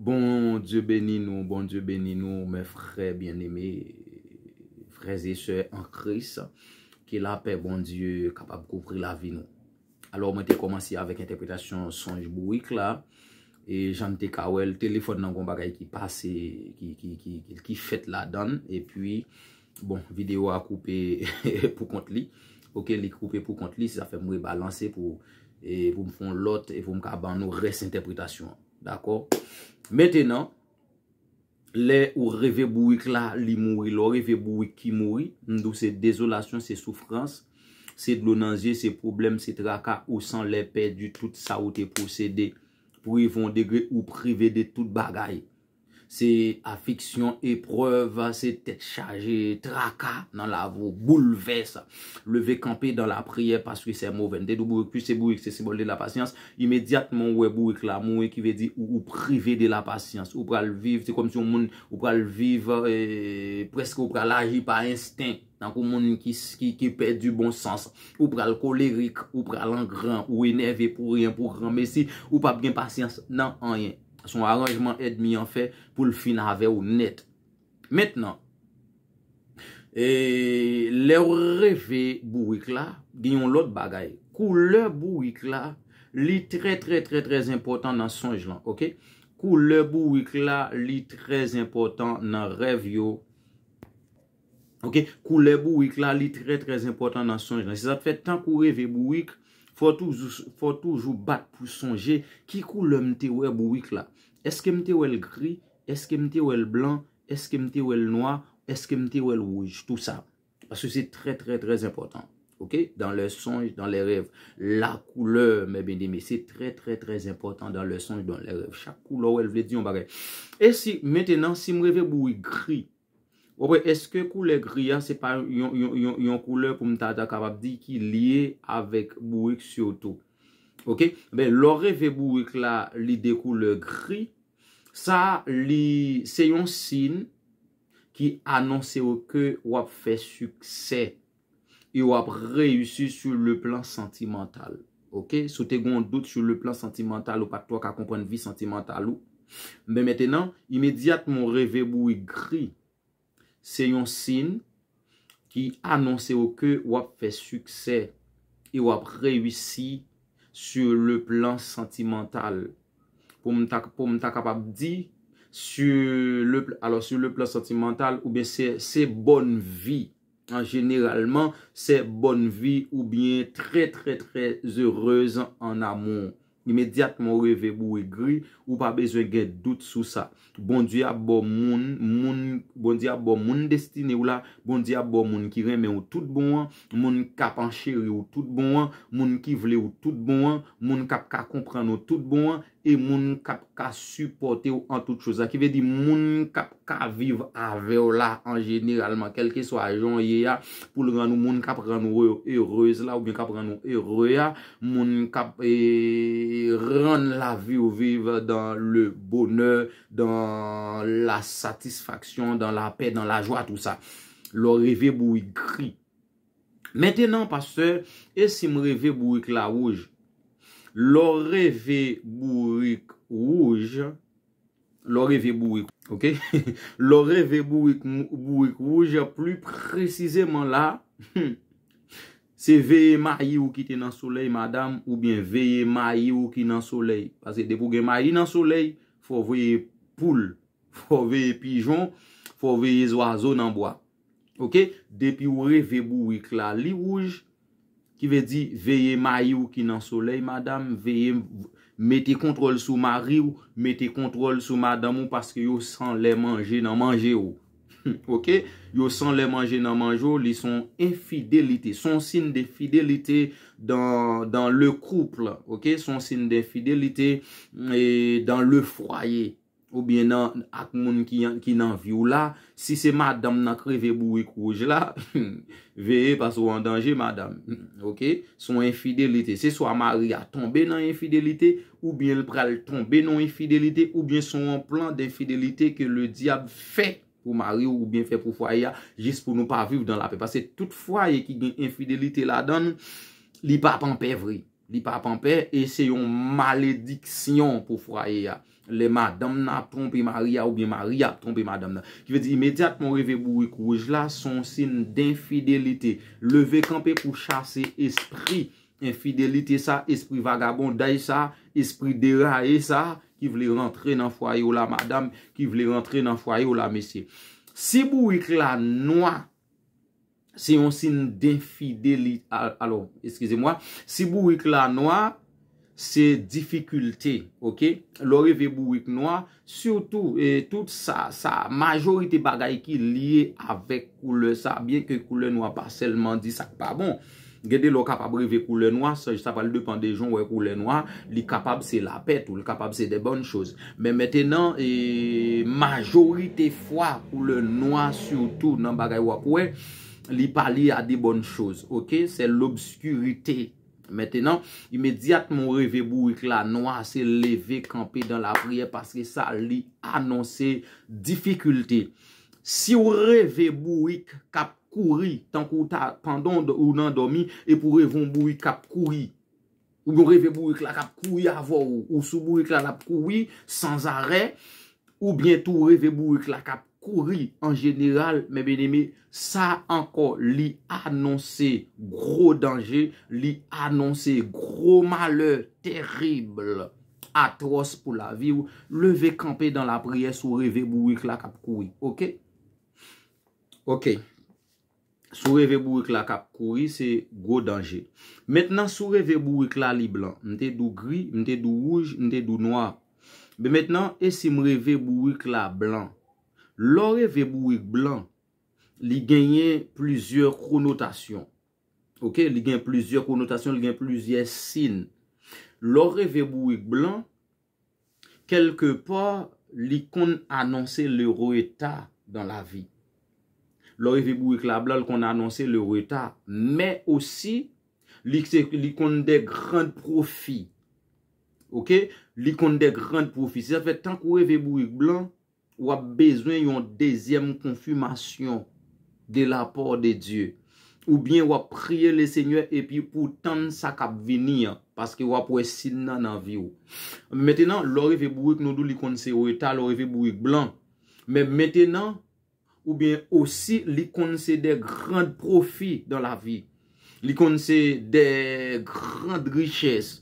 Bon Dieu béni nou, bon Dieu béni nou, mè frè, bien némé, frè zè, chè, an chris, ki la pe bon Dieu kapap koupri la vi nou. Alors mè te komansi avèk interpretasyon sonj bou wik la, e jan te kawèl, telefon nan kon bagay ki pase, ki fèt la dan, e pi, bon, video a koupè pou kont li, ok, li koupè pou kont li, se zafè mwe balansè pou mfon lot e pou mkaban nou res interpretasyon. D'akor, metenan, lè ou revè bouik la li mouri, lò revè bouik ki mouri, ndo se dezolasyon, se soufrans, se dlonanje, se problem, se traka, ou san lè perdi, tout sa ou te posede, pou y von degre ou prive de tout bagaye. Se affiksyon, epreuve, se tet chaje, traka nan lavo, bouleves. Leve kampe dan la priye paswi se mou vende. Dou bou ek puse bou ek se simbole de la pasyans. Imediatman ou e bou ek la mou ek ki ve di ou prive de la pasyans. Ou pral vive, se kom si ou moun ou pral vive preske ou pral agi pa insten. Nankou moun ki pet du bon sens. Ou pral kolerik, ou pral an gran, ou eneve pou riyan pou gran. Mesi, ou pa bren pasyans nan an riyan. Son aranjman et mi an fe pou l fina ave ou net. Mètnen, e le revè bou wik la, genyon lot bagay. Kou le bou wik la, li tre tre tre tre important nan sonj lan. Ok? Kou le bou wik la, li tre tre tre important nan rev yo. Ok? Kou le bou wik la, li tre tre tre important nan sonj lan. Se sa te fet, tan kou revè bou wik, Foto jou bat pou sonje, ki kou le mte wè bou wik la. Eske mte wèl gri, eske mte wèl blan, eske mte wèl noy, eske mte wèl wouj, tout sa. Aso se tre tre tre important, ok? Dan le sonj, dan le rev, la koule, mè bè demè, se tre tre tre important dan le sonj, dan le rev, chak koule wèl vle diyon bagè. E si, mentenan, si mreve bou wik gri, Ope, eske koule gri a, se pa yon koule pou mta da kabab di ki liye avèk bouik sio tou. Ok? Ben, lo revè bouik la li de koule gri, sa li se yon sin ki anonsè ou ke wap fè suksè e wap reyousi sou le plan sentimental. Ok? Sou te goun dout sou le plan sentimental ou pat wak a kompon vi sentimental ou. Ben, metenan, imediat moun revè bouik gri. Se yon sin ki anonse ou ke wap fe sukse E wap rewisi sur le plan sentimental Pou mta kapap di Sur le plan sentimental ou ben se se bon vi Generalman se bon vi ou ben tre tre tre zereu en amon imediat mou revè bou e gri, ou pa bezwen gen dout sou sa. Bondi ap bo moun, bondi ap bo moun destine ou la, bondi ap bo moun ki remè ou tout bon an, moun kap ancheri ou tout bon an, moun ki vle ou tout bon an, moun kap kap kompran ou tout bon an, E moun kap ka supporte ou an tout chouza. Ki ve di moun kap ka vive ave ou la an generalman. Kelke so ajon ye ya. Poul rannou moun kap rannou eroe zila. Ou bien kap rannou eroe ya. Moun kap e, rann la vive ou vive dan le bonheur. Dan la satisfaksyon. Dan la pey. Dan la jwa tout sa. Lo reve bou y gri. Mwen tenan, pastor, e si mou reve bou y kla wouj. Lore ve bourik rouj, lore ve bourik, ok? Lore ve bourik, bourik rouj, ya plu precizeman la, se veye mayi ou ki te nan soley, madame, ou bien veye mayi ou ki nan soley. Pase depi ou ge mayi nan soley, fwo veye poule, fwo veye pijon, fwo veye zwazo nan boya. Ok? Depi ou re ve bourik la, li rouj, Ki ve di veye mayi ou ki nan soley madam, veye meti kontrol sou ma ri ou, meti kontrol sou madam ou, paske yo san le manje nan manje ou. Ok, yo san le manje nan manje ou, li son infidelite, son sin de fidelite dan le kouple. Ok, son sin de fidelite dan le froyer. Ou bien ak moun ki nan viw la, si se madame nan kreve bou ekouj la, veye pa sou an danje madame. Ok, son infidelite, se so a mari a tombe nan infidelite, ou bien le pral tombe nan infidelite, ou bien son plan de infidelite ke le diap fe pou mari ou bien fe pou fwaya, jis pou nou pa viv dan la pe. Pase tout fwaye ki gen infidelite la dan, li pa pan pevri. li pa pampè, e se yon malediksyon pou fwaye ya. Le madame na trompe maria, ou bi maria trompe madame na. Ki ve di imediat moun revè bou wikouj la, son sin d'infidelite. Leve kampè pou chase esprit. Infidelite sa, esprit vagabond, daï sa, esprit dera, e sa, ki vle rentre nan fwaye ou la madame, ki vle rentre nan fwaye ou la mesye. Si bou wikouj la noua, Se yon sin defi de li... Alors, eskize mwa, si bou wik la noa, se difikulte, ok? Lo revi bou wik noa, surtout, e tout sa, sa, majorite bagay ki liye avek koule sa, bie ke koule noa paselman di sakpa. Bon, gede lo kapab revi koule noa, sa, jisapal depan de jon we koule noa, li kapab se la pet ou li kapab se de bon chose. Men metenan, e, majorite fwa koule noa, surtout nan bagay wakwe, Li pali a di bonn chouz. Ok, se l'obskurite. Metenan, imediat moun reve bouik la noa se leve kampe dan la priye. Paske sa li anonsi difikulte. Si ou reve bouik kap kouri. Tankou ta pandon ou nan domi, e pou reve moun bouik kap kouri. Ou moun reve bouik la kap kouri avou. Ou sou bouik la kap kouri san zare. Ou bientou reve bouik la kap kouri. Kouri, en geniral, mè ben eme, sa anko li anonsè gro danje, li anonsè gro male, terrible, atros pou la viw. Leve kampe dan la priè sou revè bou wik la kap kouri, ok? Ok, sou revè bou wik la kap kouri, se gro danje. Mètnen sou revè bou wik la li blan, mè te dou gri, mè te dou wouj, mè te dou noua. Mètnen, e si mè revè bou wik la blan? Lore ve bouik blan, li genyen plizye konotasyon. Ok, li genyen plizye konotasyon, li genyen plizye sin. Lore ve bouik blan, kelke pa, li kon anonsen lero etat dan la vi. Lore ve bouik la blan, li kon anonsen lero etat, me osi, li kon de gran profi. Ok, li kon de gran profi. Se afet, tank ou e ve bouik blan, Ou ap bezwen yon dezyem konfumasyon de la por de Diyo. Ou byen ou ap priye le Seigneur epi pou tan sa kap vini an. Paske ou ap wè sil nan nan vi ou. Mètènan, lorif e bouik nou dou li konse o etal, lorif e bouik blan. Mètènan, ou byen osi li konse de grand profi dan la vi. Li konse de grand richèz.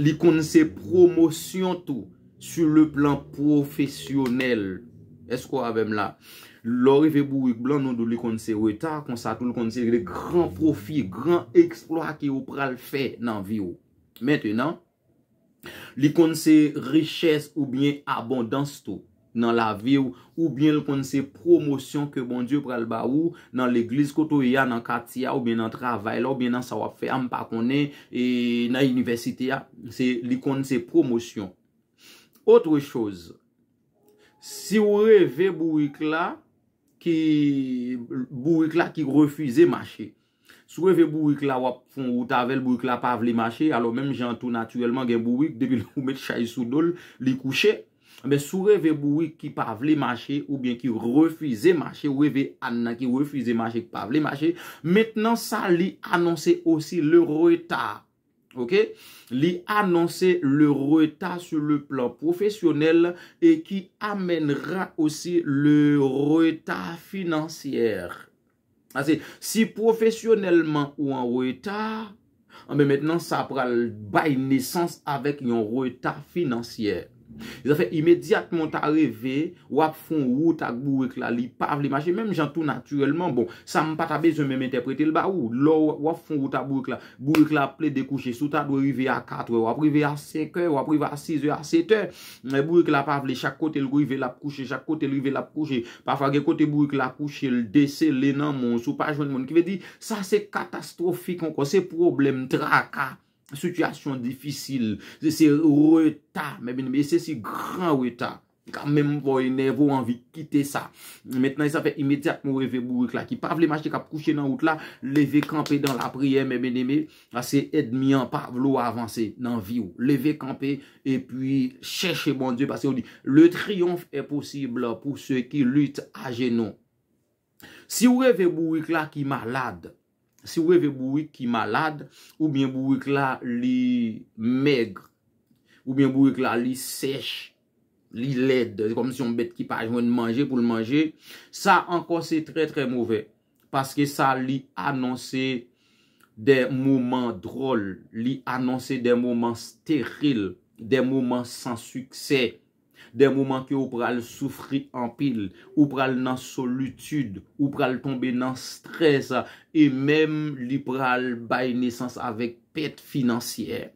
Li konse promosyon tou. Su le plan profesyonel. E skwa avem la? Lorive pou wik blan nou do li konse weta. Kon sa tou li konse de gran profi. Gran eksplo aki ou pral fe nan vi ou. Meten an. Li konse riches ou bien abondans to. Nan la vi ou. Oh. Ou bien li konse promosyon ke bon diyo pral ba ou. Nan l'eglis koto ya nan katia. Ou bien nan travay la. Ou bien nan sa wap ferm pa konen. E nan yoniversite ya. Se li konse promosyon. Otre chouz, si wè vè bou wik la ki refize mache, si wè vè bou wik la wap foun woutavel, bou wik la pa vle mache, alo menm jantou natuyelman gen bou wik, debil ou met chay sou do li kouche, menm si wè vè bou wik ki pa vle mache ou bien ki refize mache, wè vè anna ki refize mache ki pa vle mache, metnen sa li annonse osi le reta. Ok, l'annoncer annoncer le retard sur le plan professionnel et qui amènera aussi le retard financier. Ah, si professionnellement ou en retard, ah, mais maintenant ça prend bail naissance avec un retard financier. Zafè, imediat moun ta revè, wap foun wout ak bouwèk la, li pavle, machè, mèm jantou naturelman, bon, sa m pata bezè mèm interpretè lba ou, lò wap foun wout ak bouwèk la, bouwèk la ple de kouchè, souta dwe rive a 4, wap rive a 5, wap rive a 6, wap rive a 7, mèm bouwèk la pavle, chak kote lgo rive la kouchè, chak kote lgo rive la kouchè, pafwa ge kote bouwèk la kouchè, lde se lè nan moun, sou pa joun moun, ki ve di, sa se katastrofik, an kon, se problem, traka. Soutyasyon difisil. Se se reta. Se se gran reta. Kan menm vo enevo anvi kite sa. Metnan se sa fe imediat mou weve mou wik la. Ki pavle mach de kap kouche nan wot la. Leve kampe dan la priye mwenme. Se edmian pavlo avanse nan vi ou. Leve kampe. E puis chèche moun de. Le triyonf e posibl pou se ki lute a genon. Si weve mou wik la ki malade. Si we ve bouik ki malade, ou bien bouik la li megre, ou bien bouik la li sech, li led, konm si yon bet ki pa jwen manje pou l manje, sa ankon se tre tre mouve. Paske sa li anonsen de moumen drol, li anonsen de moumen steril, de moumen san sukset. Den mouman ki ou pral soufri anpil, ou pral nan solitude, ou pral tombe nan stres, e menm li pral bay nesans avek pet financier.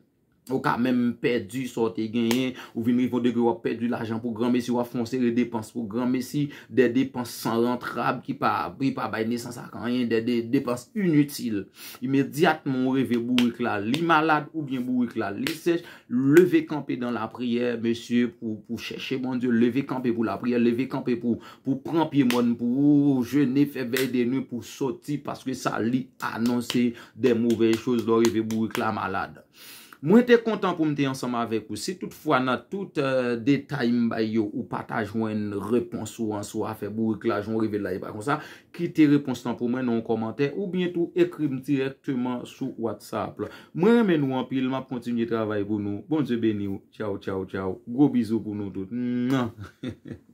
Ou ka men perdu, sorti genyen Ou vini vonde ki wap perdu l'ajan pou gran mesi Wap fonse le depans pou gran mesi De depans san rentrab Ki pa pri pa bay nesans akanyen De depans inutil Imediatman ou e ve bou ikla li malad Ou bien bou ikla li sech Leve kampe dan la priye Monsie pou cheshe moun die Leve kampe pou la priye Leve kampe pou prampi moun Pou je ne fe ve de nou pou sorti Paske sa li anonsi de mouven chos Ou e ve bou ikla malad Mwen te kontan pou mwen te ansanman avek ou. Se tout fwa nan tout euh, detay mbay yo ou pataj wèn reponsou anso afe. Bou reklaj, mwen rive la e pa kon sa. Ki te reponsan pou mwen nan komante ou bientou ekrib m direktyman sou WhatsApp. Mwen remen wampil, mwen kontinye travay pou nou. Bon zebeni ou. Tchao, tchao, tchao. Gwo bizou pou nou dout.